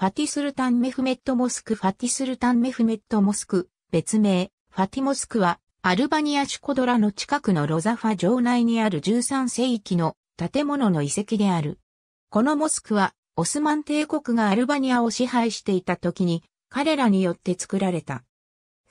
ファティスルタンメフメットモスクファティスルタンメフメットモスク、別名、ファティモスクは、アルバニアシュコドラの近くのロザファ城内にある13世紀の建物の遺跡である。このモスクは、オスマン帝国がアルバニアを支配していた時に、彼らによって作られた。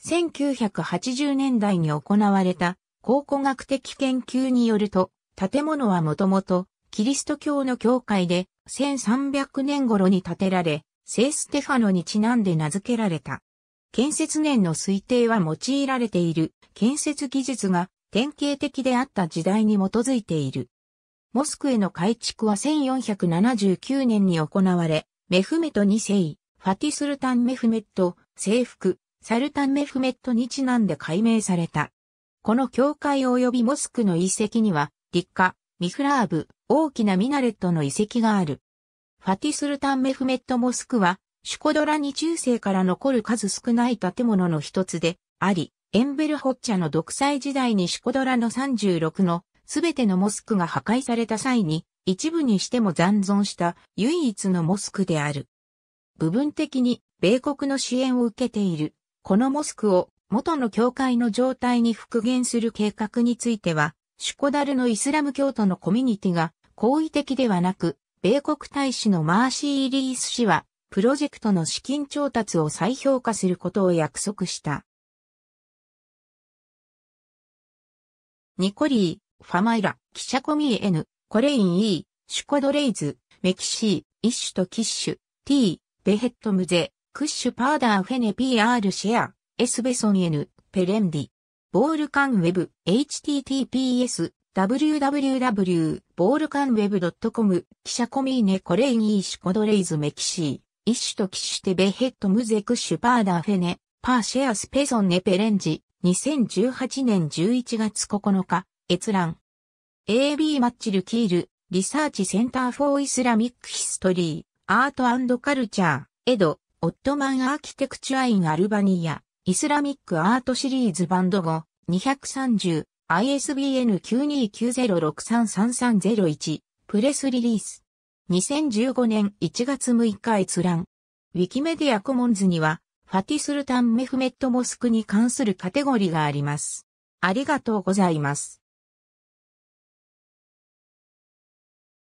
1980年代に行われた考古学的研究によると、建物はもともとキリスト教の教会で1300年頃に建てられ、聖ステファノにちなんで名付けられた。建設年の推定は用いられている建設技術が典型的であった時代に基づいている。モスクへの改築は1479年に行われ、メフメト2世、ファティスルタンメフメット、征服、サルタンメフメットにちなんで改名された。この教会及びモスクの遺跡には、立夏、ミフラーブ、大きなミナレットの遺跡がある。ファティスルタンメフメットモスクは、シュコドラに中世から残る数少ない建物の一つであり、エンベルホッチャの独裁時代にシュコドラの36のすべてのモスクが破壊された際に、一部にしても残存した唯一のモスクである。部分的に米国の支援を受けている。このモスクを元の教会の状態に復元する計画については、シュコダルのイスラム教徒のコミュニティが好意的ではなく、米国大使のマーシー・リース氏は、プロジェクトの資金調達を再評価することを約束した。ニコリー、ファマイラ、キシャコミーヌ、コレインイー、シュコドレイズ、メキシー、イッシュとキッシュ、ティー、ベヘットムゼ、クッシュパーダーフェネ PR シェア、エスベソンエヌ、ペレンディ、ボールカンウェブ、https、www.ballcanweb.com 記者コミーネコレイニーシュコドレイズメキシー。一種とシュテベヘットムゼクシュパーダーフェネ、パーシェアスペソンネペレンジ、2018年11月9日、閲覧。AB マッチルキール、リサーチセンターフォーイスラミックヒストリー、アートカルチャー、エド、オットマンアーキテクチュアインアルバニア、イスラミックアートシリーズバンド5、230、ISBN 9290633301プレスリリース。2015年1月6日閲覧。ウィキメディアコモンズには、ファティスルタン・メフメット・モスクに関するカテゴリーがあります。ありがとうございます。